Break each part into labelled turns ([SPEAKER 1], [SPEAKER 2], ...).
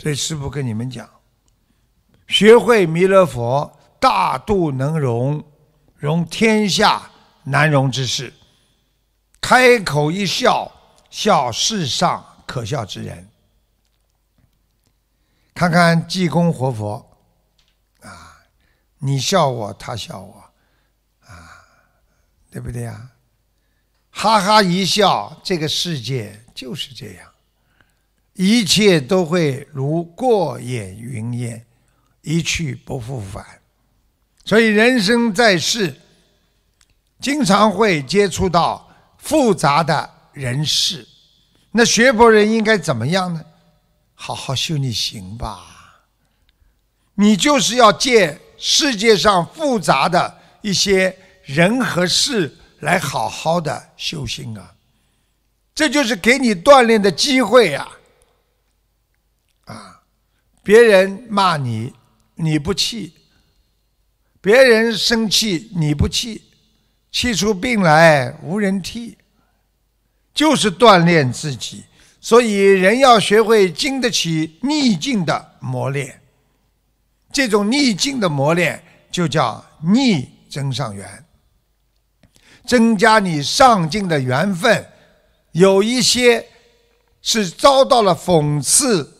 [SPEAKER 1] 所以，师傅跟你们讲，学会弥勒佛大度能容，容天下难容之事；开口一笑，笑世上可笑之人。看看济公活佛，啊，你笑我，他笑我，啊，对不对呀？哈哈一笑，这个世界就是这样。一切都会如过眼云烟，一去不复返。所以人生在世，经常会接触到复杂的人事。那学佛人应该怎么样呢？好好修你行吧。你就是要借世界上复杂的一些人和事来好好的修心啊，这就是给你锻炼的机会呀。别人骂你，你不气；别人生气，你不气，气出病来无人替。就是锻炼自己，所以人要学会经得起逆境的磨练。这种逆境的磨练就叫逆增上缘，增加你上进的缘分。有一些是遭到了讽刺。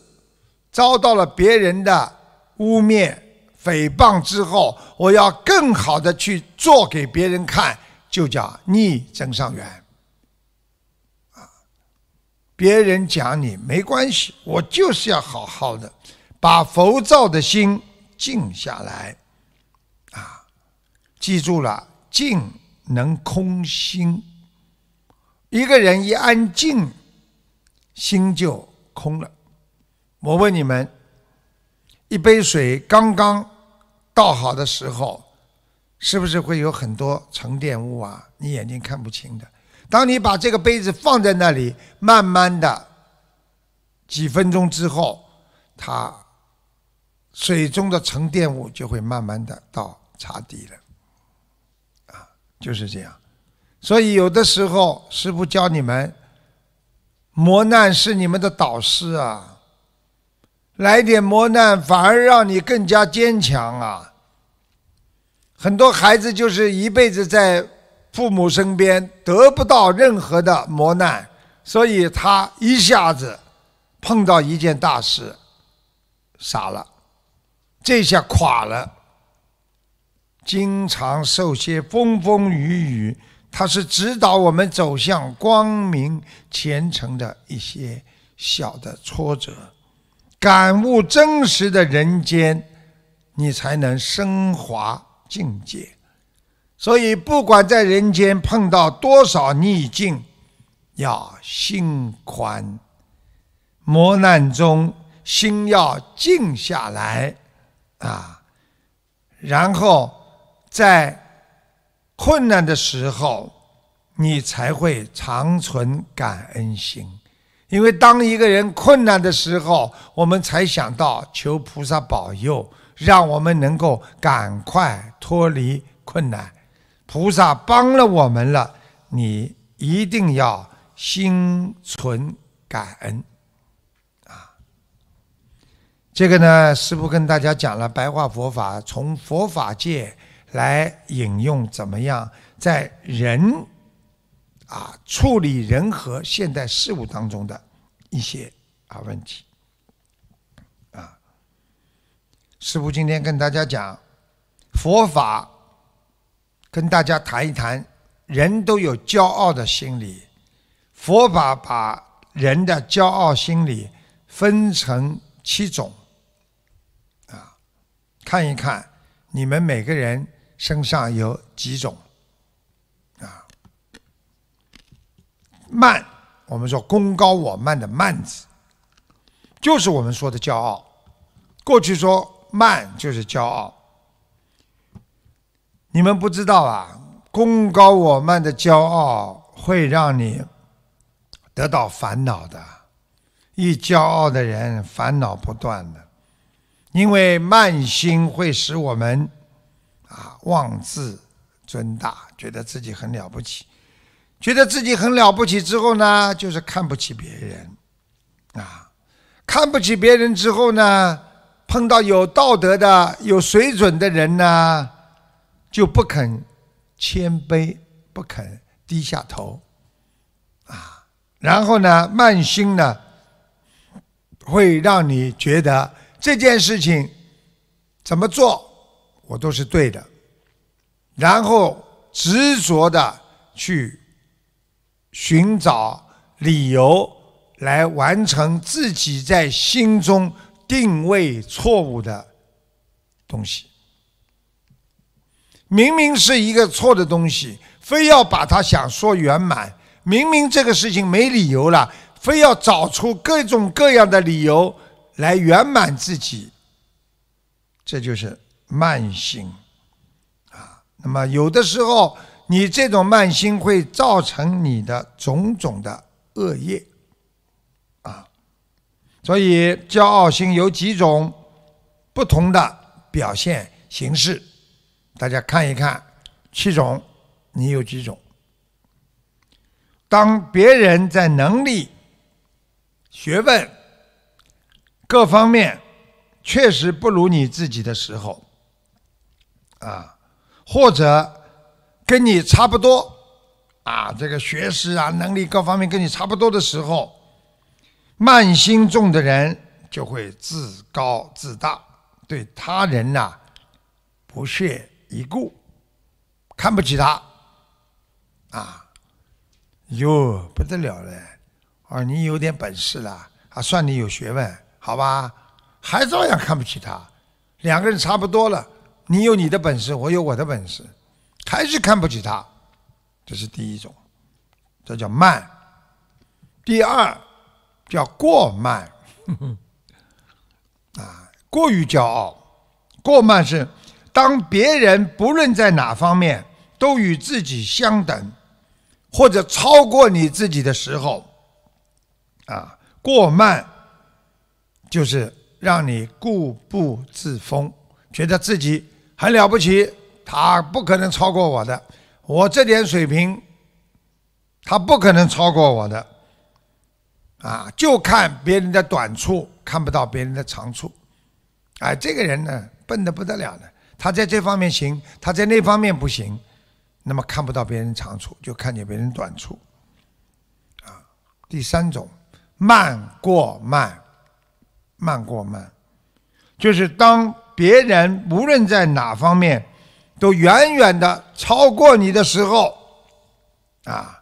[SPEAKER 1] 遭到了别人的污蔑、诽谤之后，我要更好的去做给别人看，就叫逆增上缘。啊，别人讲你没关系，我就是要好好的，把浮躁的心静下来。啊，记住了，静能空心。一个人一安静，心就空了。我问你们：一杯水刚刚倒好的时候，是不是会有很多沉淀物啊？你眼睛看不清的。当你把这个杯子放在那里，慢慢的，几分钟之后，它水中的沉淀物就会慢慢的到茶底了。啊，就是这样。所以有的时候，师父教你们，磨难是你们的导师啊。来点磨难，反而让你更加坚强啊！很多孩子就是一辈子在父母身边得不到任何的磨难，所以他一下子碰到一件大事，傻了，这下垮了。经常受些风风雨雨，他是指导我们走向光明前程的一些小的挫折。感悟真实的人间，你才能升华境界。所以，不管在人间碰到多少逆境，要心宽。磨难中心要静下来啊，然后在困难的时候，你才会长存感恩心。因为当一个人困难的时候，我们才想到求菩萨保佑，让我们能够赶快脱离困难。菩萨帮了我们了，你一定要心存感恩，啊！这个呢，师父跟大家讲了白话佛法，从佛法界来引用，怎么样在人？啊，处理人和现代事物当中的一些啊问题，啊，师父今天跟大家讲佛法，跟大家谈一谈，人都有骄傲的心理，佛法把人的骄傲心理分成七种，啊，看一看你们每个人身上有几种。慢，我们说“功高我慢”的慢字，就是我们说的骄傲。过去说慢就是骄傲，你们不知道啊，“功高我慢”的骄傲会让你得到烦恼的，一骄傲的人烦恼不断的，因为慢心会使我们啊妄自尊大，觉得自己很了不起。觉得自己很了不起之后呢，就是看不起别人，啊，看不起别人之后呢，碰到有道德的、有水准的人呢，就不肯谦卑，不肯低下头，啊，然后呢，慢心呢，会让你觉得这件事情怎么做我都是对的，然后执着的去。寻找理由来完成自己在心中定位错误的东西，明明是一个错的东西，非要把它想说圆满；明明这个事情没理由了，非要找出各种各样的理由来圆满自己。这就是慢性啊。那么有的时候。你这种慢心会造成你的种种的恶业，啊，所以骄傲心有几种不同的表现形式，大家看一看，七种你有几种？当别人在能力、学问各方面确实不如你自己的时候，啊，或者。跟你差不多啊，这个学识啊、能力各方面跟你差不多的时候，慢心重的人就会自高自大，对他人呐不屑一顾，看不起他啊！哟，不得了了！啊，你有点本事了啊，算你有学问，好吧？还照样看不起他。两个人差不多了，你有你的本事，我有我的本事。还是看不起他，这是第一种，这叫慢。第二叫过慢，啊，过于骄傲。过慢是当别人不论在哪方面都与自己相等，或者超过你自己的时候，啊，过慢就是让你固步自封，觉得自己很了不起。他不可能超过我的，我这点水平，他不可能超过我的，啊，就看别人的短处，看不到别人的长处，哎，这个人呢，笨的不得了了。他在这方面行，他在那方面不行，那么看不到别人长处，就看见别人短处，啊，第三种，慢过慢，慢过慢，就是当别人无论在哪方面。都远远的超过你的时候，啊，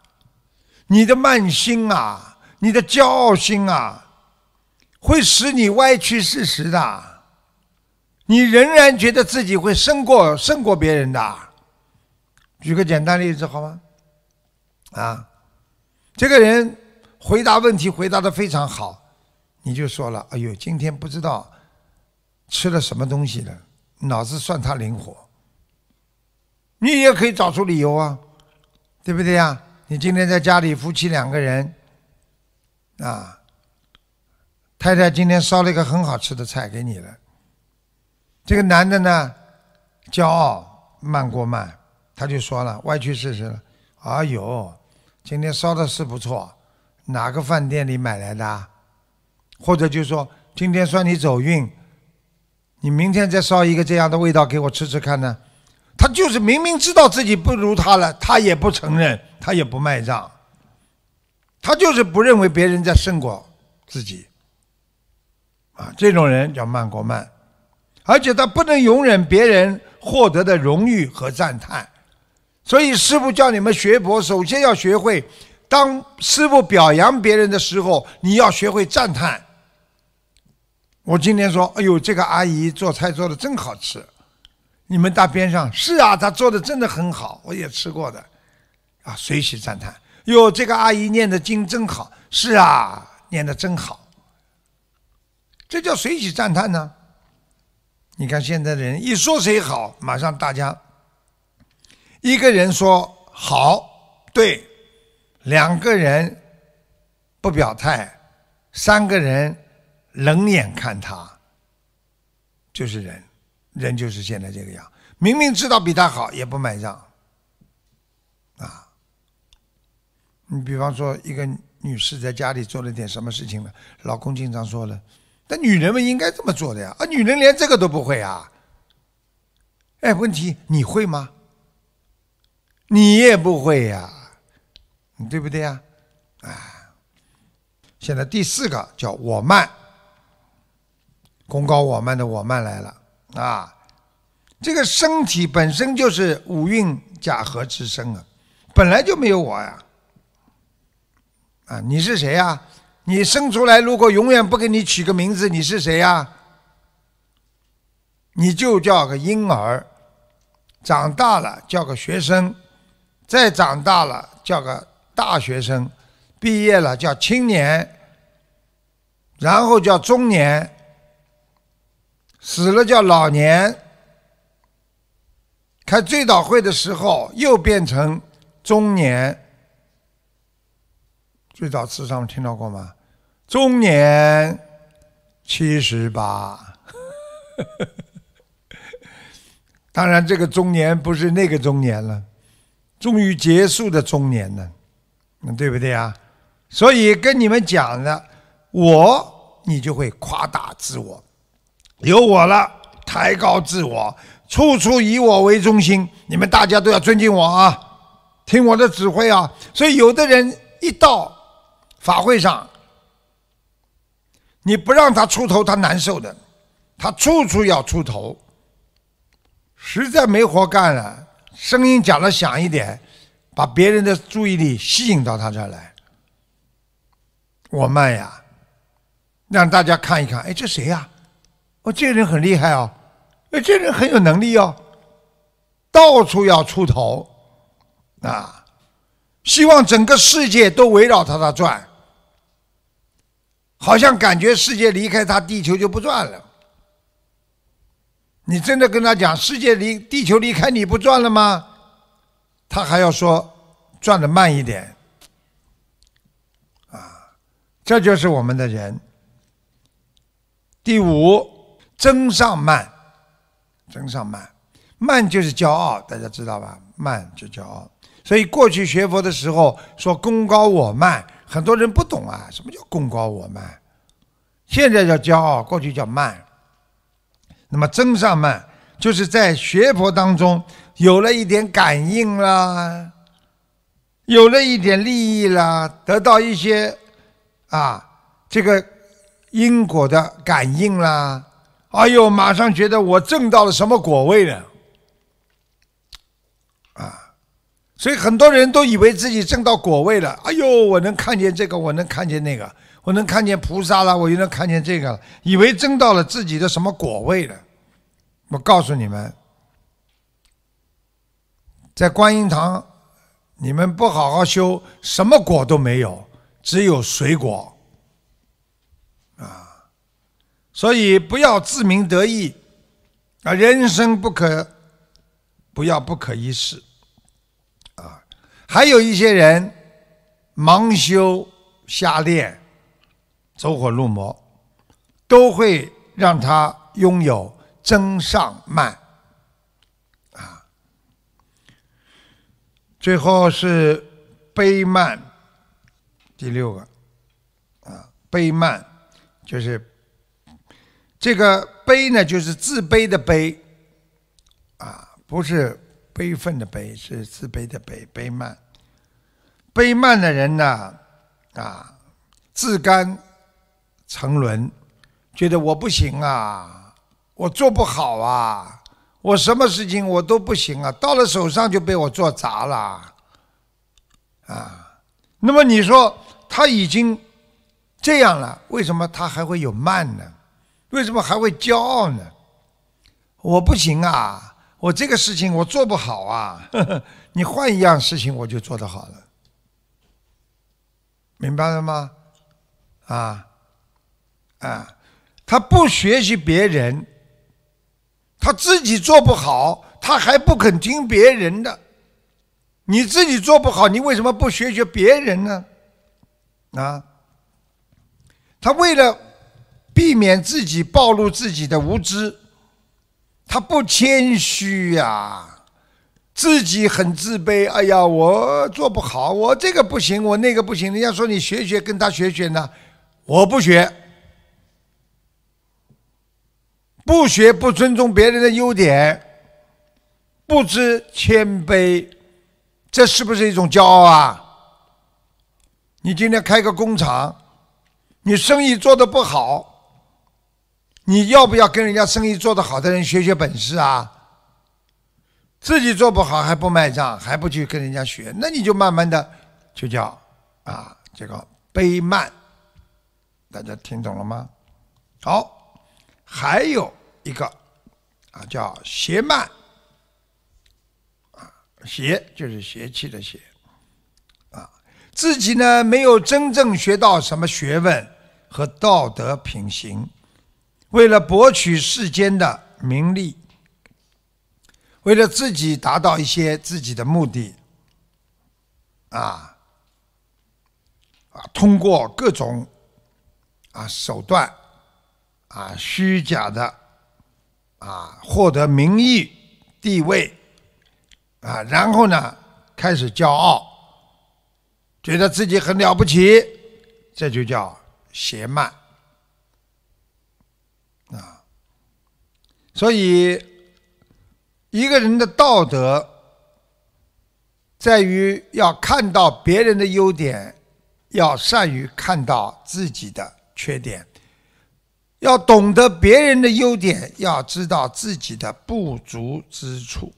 [SPEAKER 1] 你的慢心啊，你的骄傲心啊，会使你歪曲事实的。你仍然觉得自己会胜过胜过别人的。举个简单例子好吗？啊，这个人回答问题回答的非常好，你就说了：“哎呦，今天不知道吃了什么东西了，脑子算他灵活。”你也可以找出理由啊，对不对呀？你今天在家里夫妻两个人，啊，太太今天烧了一个很好吃的菜给你了。这个男的呢，骄傲慢过慢，他就说了，歪曲事实了。哎呦，今天烧的是不错，哪个饭店里买来的？或者就说，今天算你走运，你明天再烧一个这样的味道给我吃吃看呢？他就是明明知道自己不如他了，他也不承认，他也不卖账，他就是不认为别人在胜过自己。啊，这种人叫慢过慢，而且他不能容忍别人获得的荣誉和赞叹，所以师傅叫你们学佛，首先要学会，当师傅表扬别人的时候，你要学会赞叹。我今天说，哎呦，这个阿姨做菜做的真好吃。你们大边上是啊，他做的真的很好，我也吃过的，啊，随喜赞叹。哟，这个阿姨念的经真好，是啊，念的真好。这叫随喜赞叹呢。你看现在的人一说谁好，马上大家，一个人说好对，两个人不表态，三个人冷眼看他，就是人。人就是现在这个样，明明知道比他好也不买账，啊！你比方说一个女士在家里做了点什么事情了，老公经常说了：“那女人们应该这么做的呀！”啊，女人连这个都不会啊！哎，问题你会吗？你也不会呀，你对不对呀？啊！现在第四个叫我慢，功高我慢的我慢来了。啊，这个身体本身就是五蕴假合之身啊，本来就没有我呀。啊，你是谁呀？你生出来如果永远不给你取个名字，你是谁呀？你就叫个婴儿，长大了叫个学生，再长大了叫个大学生，毕业了叫青年，然后叫中年。死了叫老年，开追悼会的时候又变成中年。最早词上听到过吗？中年七十八。当然，这个中年不是那个中年了，终于结束的中年呢，那对不对啊？所以跟你们讲的，我你就会夸大自我。有我了，抬高自我，处处以我为中心。你们大家都要尊敬我啊，听我的指挥啊。所以，有的人一到法会上，你不让他出头，他难受的，他处处要出头。实在没活干了，声音讲的响一点，把别人的注意力吸引到他这儿来。我慢呀，让大家看一看，哎，这谁呀？这个人很厉害哦，哎，这个人很有能力哦，到处要出头，啊，希望整个世界都围绕着他转，好像感觉世界离开他，地球就不转了。你真的跟他讲，世界离地球离开你不转了吗？他还要说转的慢一点，啊，这就是我们的人。第五。增上慢，增上慢，慢就是骄傲，大家知道吧？慢就骄傲，所以过去学佛的时候说“功高我慢”，很多人不懂啊，什么叫“功高我慢”？现在叫骄傲，过去叫慢。那么增上慢就是在学佛当中有了一点感应啦，有了一点利益啦，得到一些啊这个因果的感应啦。哎呦，马上觉得我挣到了什么果位了，啊！所以很多人都以为自己挣到果位了。哎呦，我能看见这个，我能看见那个，我能看见菩萨了，我又能看见这个，以为挣到了自己的什么果位了。我告诉你们，在观音堂，你们不好好修，什么果都没有，只有水果。所以不要自鸣得意啊，人生不可不要不可一世啊，还有一些人盲修瞎练，走火入魔，都会让他拥有增上慢啊。最后是悲慢，第六个啊，悲慢就是。这个悲呢，就是自卑的悲，啊，不是悲愤的悲，是自卑的悲。悲慢，悲慢的人呢，啊，自甘沉沦，觉得我不行啊，我做不好啊，我什么事情我都不行啊，到了手上就被我做砸了，啊，那么你说他已经这样了，为什么他还会有慢呢？为什么还会骄傲呢？我不行啊，我这个事情我做不好啊。你换一样事情我就做得好了，明白了吗？啊，啊，他不学习别人，他自己做不好，他还不肯听别人的。你自己做不好，你为什么不学学别人呢？啊，他为了。避免自己暴露自己的无知，他不谦虚呀，自己很自卑。哎呀，我做不好，我这个不行，我那个不行。人家说你学学，跟他学学呢，我不学，不学不尊重别人的优点，不知谦卑，这是不是一种骄傲啊？你今天开个工厂，你生意做得不好。你要不要跟人家生意做得好的人学学本事啊？自己做不好还不卖账，还不去跟人家学，那你就慢慢的就叫啊这个卑慢，大家听懂了吗？好，还有一个啊叫邪慢，啊邪就是邪气的邪，啊自己呢没有真正学到什么学问和道德品行。为了博取世间的名利，为了自己达到一些自己的目的，啊啊，通过各种啊手段啊虚假的啊获得名誉地位啊，然后呢开始骄傲，觉得自己很了不起，这就叫邪慢。所以，一个人的道德在于要看到别人的优点，要善于看到自己的缺点，要懂得别人的优点，要知道自己的不足之处，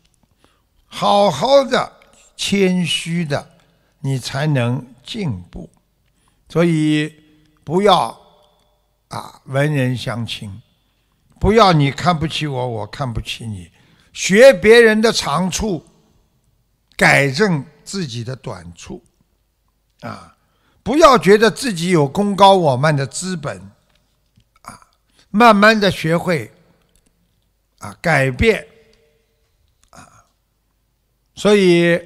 [SPEAKER 1] 好好的、谦虚的，你才能进步。所以，不要啊，文人相轻。不要你看不起我，我看不起你。学别人的长处，改正自己的短处，啊，不要觉得自己有功高我慢的资本，啊，慢慢的学会，啊，改变，啊，所以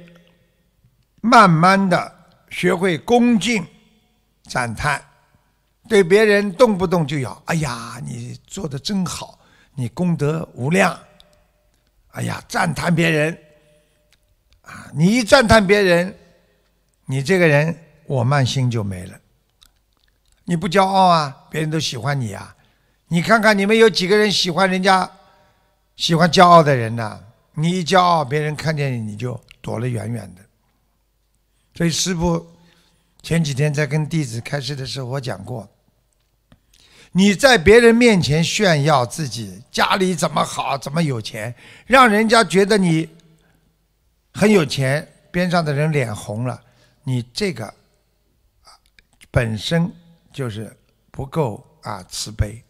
[SPEAKER 1] 慢慢的学会恭敬、赞叹，对别人动不动就要，哎呀，你做的真好。你功德无量，哎呀，赞叹别人啊！你一赞叹别人，你这个人我慢心就没了。你不骄傲啊，别人都喜欢你啊。你看看你们有几个人喜欢人家喜欢骄傲的人呢？你一骄傲，别人看见你你就躲得远远的。所以师父前几天在跟弟子开示的时候，我讲过。你在别人面前炫耀自己家里怎么好怎么有钱，让人家觉得你很有钱，边上的人脸红了。你这个本身就是不够啊慈悲。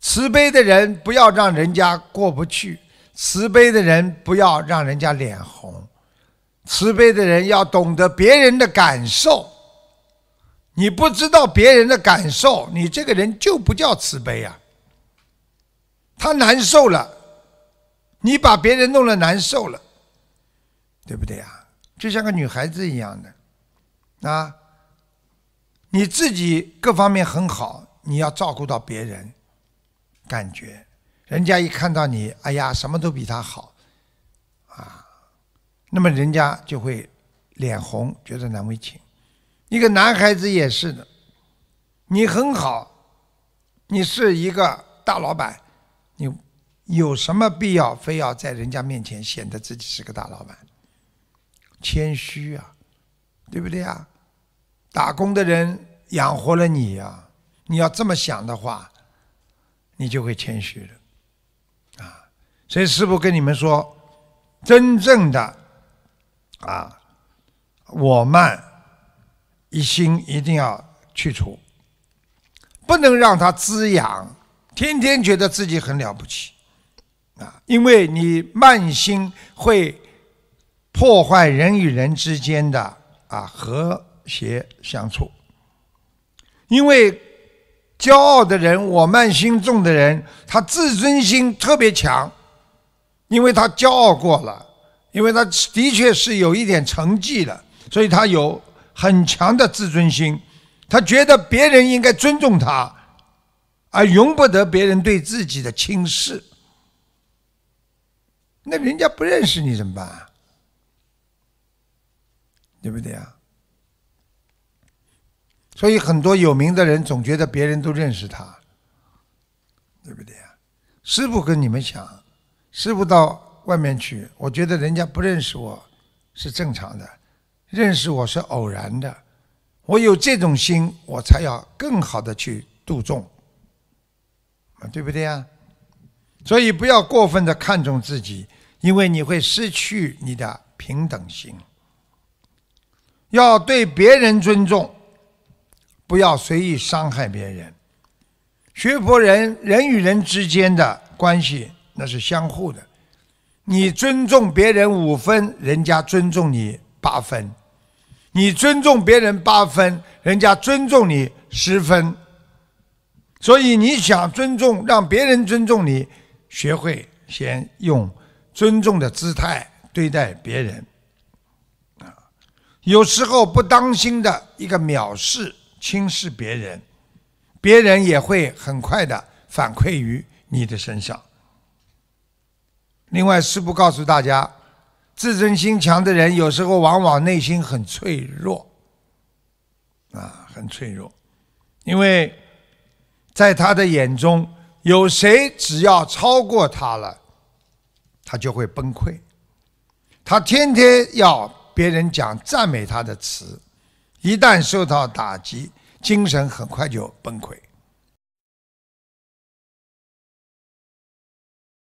[SPEAKER 1] 慈悲的人不要让人家过不去，慈悲的人不要让人家脸红，慈悲的人要懂得别人的感受。你不知道别人的感受，你这个人就不叫慈悲啊！他难受了，你把别人弄了难受了，对不对啊？就像个女孩子一样的，啊，你自己各方面很好，你要照顾到别人，感觉人家一看到你，哎呀，什么都比他好，啊，那么人家就会脸红，觉得难为情。一个男孩子也是的，你很好，你是一个大老板，你有什么必要非要在人家面前显得自己是个大老板？谦虚啊，对不对啊？打工的人养活了你呀，你要这么想的话，你就会谦虚了啊。所以师父跟你们说，真正的啊，我慢一心一定要去除，不能让它滋养，天天觉得自己很了不起啊！因为你慢心会破坏人与人之间的啊和谐相处。因为骄傲的人，我慢心重的人，他自尊心特别强，因为他骄傲过了，因为他的确是有一点成绩的，所以他有。很强的自尊心，他觉得别人应该尊重他，而容不得别人对自己的轻视。那人家不认识你怎么办啊？对不对啊？所以很多有名的人总觉得别人都认识他，对不对啊？师傅跟你们讲，师傅到外面去，我觉得人家不认识我是正常的。认识我是偶然的，我有这种心，我才要更好的去度众，啊，对不对呀？所以不要过分的看重自己，因为你会失去你的平等心。要对别人尊重，不要随意伤害别人。学佛人，人与人之间的关系那是相互的，你尊重别人五分，人家尊重你八分。你尊重别人八分，人家尊重你十分，所以你想尊重，让别人尊重你，学会先用尊重的姿态对待别人。啊，有时候不当心的一个藐视、轻视别人，别人也会很快的反馈于你的身上。另外，师不告诉大家。自尊心强的人，有时候往往内心很脆弱，啊，很脆弱，因为在他的眼中，有谁只要超过他了，他就会崩溃。他天天要别人讲赞美他的词，一旦受到打击，精神很快就崩溃。